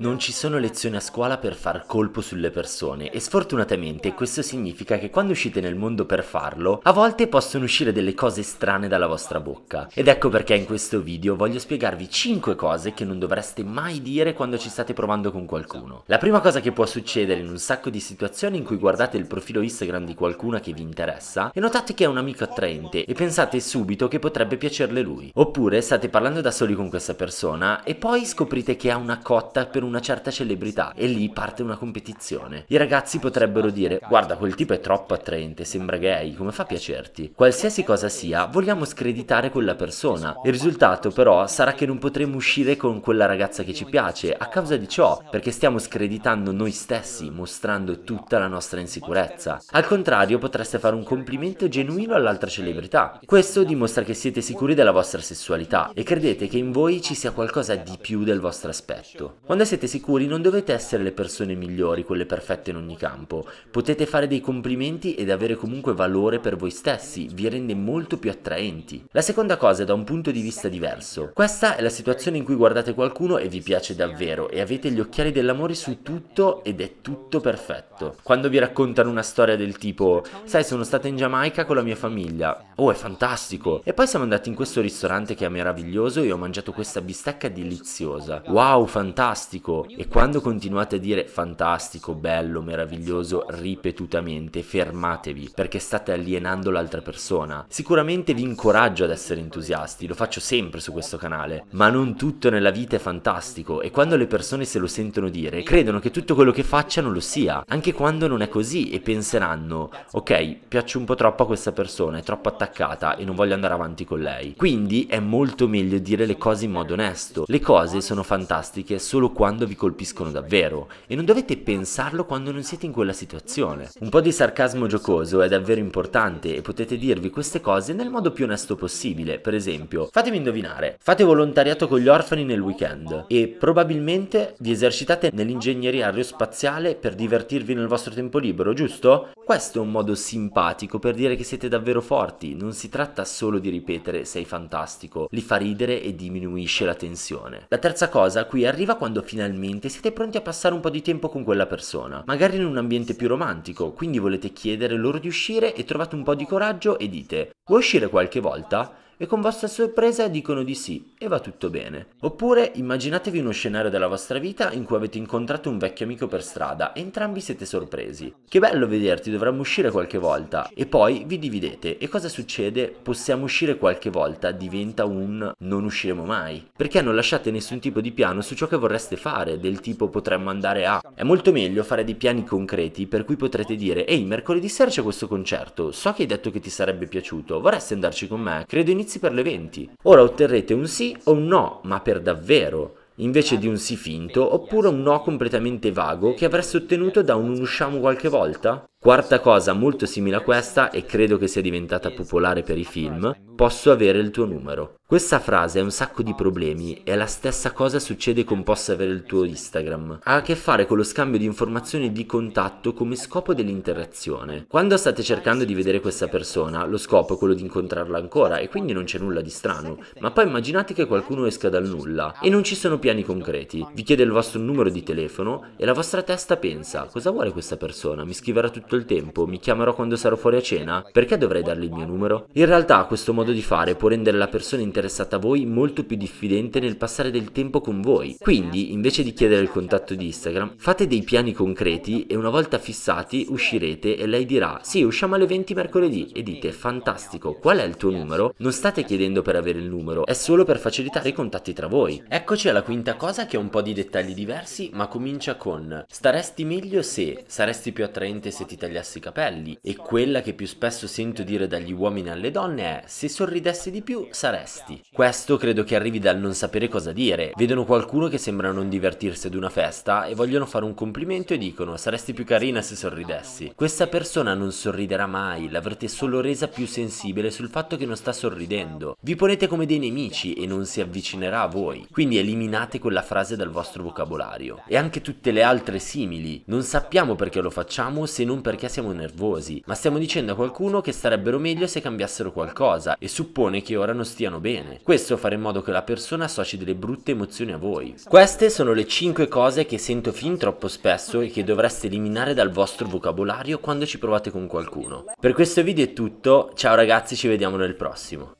Non ci sono lezioni a scuola per far colpo sulle persone e sfortunatamente questo significa che quando uscite nel mondo per farlo, a volte possono uscire delle cose strane dalla vostra bocca. Ed ecco perché in questo video voglio spiegarvi 5 cose che non dovreste mai dire quando ci state provando con qualcuno. La prima cosa che può succedere in un sacco di situazioni in cui guardate il profilo Instagram di qualcuna che vi interessa e notate che è un amico attraente e pensate subito che potrebbe piacerle lui. Oppure state parlando da soli con questa persona e poi scoprite che ha una cotta per un una certa celebrità e lì parte una competizione. I ragazzi potrebbero dire guarda quel tipo è troppo attraente, sembra gay, come fa a piacerti? Qualsiasi cosa sia, vogliamo screditare quella persona. Il risultato però sarà che non potremo uscire con quella ragazza che ci piace a causa di ciò, perché stiamo screditando noi stessi, mostrando tutta la nostra insicurezza. Al contrario potreste fare un complimento genuino all'altra celebrità. Questo dimostra che siete sicuri della vostra sessualità e credete che in voi ci sia qualcosa di più del vostro aspetto. Quando siete siete sicuri non dovete essere le persone migliori, quelle perfette in ogni campo. Potete fare dei complimenti ed avere comunque valore per voi stessi, vi rende molto più attraenti. La seconda cosa è da un punto di vista diverso. Questa è la situazione in cui guardate qualcuno e vi piace davvero e avete gli occhiali dell'amore su tutto ed è tutto perfetto. Quando vi raccontano una storia del tipo, sai sono stata in Giamaica con la mia famiglia, oh è fantastico, e poi siamo andati in questo ristorante che è meraviglioso e ho mangiato questa bistecca deliziosa. Wow, fantastico! fantastico e quando continuate a dire fantastico, bello, meraviglioso ripetutamente, fermatevi perché state alienando l'altra persona. Sicuramente vi incoraggio ad essere entusiasti, lo faccio sempre su questo canale, ma non tutto nella vita è fantastico e quando le persone se lo sentono dire, credono che tutto quello che facciano lo sia, anche quando non è così e penseranno, ok, piaccio un po' troppo a questa persona, è troppo attaccata e non voglio andare avanti con lei. Quindi è molto meglio dire le cose in modo onesto. Le cose sono fantastiche solo quando quando vi colpiscono davvero e non dovete pensarlo quando non siete in quella situazione. Un po' di sarcasmo giocoso è davvero importante e potete dirvi queste cose nel modo più onesto possibile. Per esempio, fatemi indovinare, fate volontariato con gli orfani nel weekend e probabilmente vi esercitate nell'ingegneria aerospaziale per divertirvi nel vostro tempo libero, giusto? Questo è un modo simpatico per dire che siete davvero forti, non si tratta solo di ripetere sei fantastico, li fa ridere e diminuisce la tensione. La terza cosa qui arriva quando finalmente finalmente siete pronti a passare un po' di tempo con quella persona, magari in un ambiente più romantico, quindi volete chiedere loro di uscire e trovate un po' di coraggio e dite Vuoi uscire qualche volta? E con vostra sorpresa dicono di sì e va tutto bene. Oppure immaginatevi uno scenario della vostra vita in cui avete incontrato un vecchio amico per strada e entrambi siete sorpresi. Che bello vederti, dovremmo uscire qualche volta. E poi vi dividete e cosa succede? Possiamo uscire qualche volta diventa un non usciremo mai. Perché non lasciate nessun tipo di piano su ciò che vorreste fare, del tipo potremmo andare a. È molto meglio fare dei piani concreti per cui potrete dire ehi mercoledì sera c'è questo concerto, so che hai detto che ti sarebbe piaciuto, vorresti andarci con me? Credo inizi per le 20. Ora otterrete un sì o un no, ma per davvero invece di un sì finto, oppure un no completamente vago che avresti ottenuto da un usciamo qualche volta? Quarta cosa molto simile a questa, e credo che sia diventata popolare per i film, posso avere il tuo numero. Questa frase ha un sacco di problemi e la stessa cosa succede con posso avere il tuo Instagram. Ha a che fare con lo scambio di informazioni di contatto come scopo dell'interazione. Quando state cercando di vedere questa persona, lo scopo è quello di incontrarla ancora e quindi non c'è nulla di strano. Ma poi immaginate che qualcuno esca dal nulla e non ci sono piani concreti. Vi chiede il vostro numero di telefono e la vostra testa pensa cosa vuole questa persona? Mi scriverà tutto tutto il tempo, mi chiamerò quando sarò fuori a cena, perché dovrei dargli il mio numero? In realtà questo modo di fare può rendere la persona interessata a voi molto più diffidente nel passare del tempo con voi. Quindi, invece di chiedere il contatto di Instagram, fate dei piani concreti e una volta fissati uscirete e lei dirà sì, usciamo alle 20 mercoledì e dite fantastico, qual è il tuo numero? Non state chiedendo per avere il numero, è solo per facilitare i contatti tra voi. Eccoci alla quinta cosa che ha un po' di dettagli diversi, ma comincia con staresti meglio se saresti più attraente se ti tagliasse i capelli e quella che più spesso sento dire dagli uomini alle donne è se sorridessi di più saresti. Questo credo che arrivi dal non sapere cosa dire. Vedono qualcuno che sembra non divertirsi ad una festa e vogliono fare un complimento e dicono saresti più carina se sorridessi. Questa persona non sorriderà mai, l'avrete solo resa più sensibile sul fatto che non sta sorridendo. Vi ponete come dei nemici e non si avvicinerà a voi. Quindi eliminate quella frase dal vostro vocabolario. E anche tutte le altre simili. Non sappiamo perché lo facciamo se non per perché siamo nervosi, ma stiamo dicendo a qualcuno che starebbero meglio se cambiassero qualcosa e suppone che ora non stiano bene. Questo farà in modo che la persona associ delle brutte emozioni a voi. Queste sono le 5 cose che sento fin troppo spesso e che dovreste eliminare dal vostro vocabolario quando ci provate con qualcuno. Per questo video è tutto, ciao ragazzi ci vediamo nel prossimo.